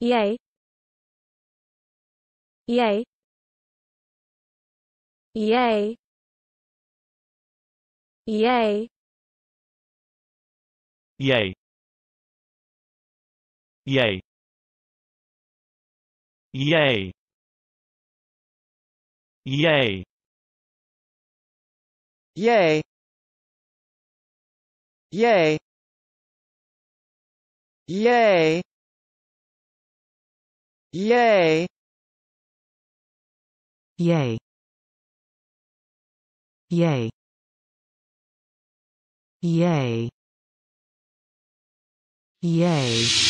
yay yay yay yay yay yay yay yay yay yay yay Yay. Yay. Yay. Yay. Yay.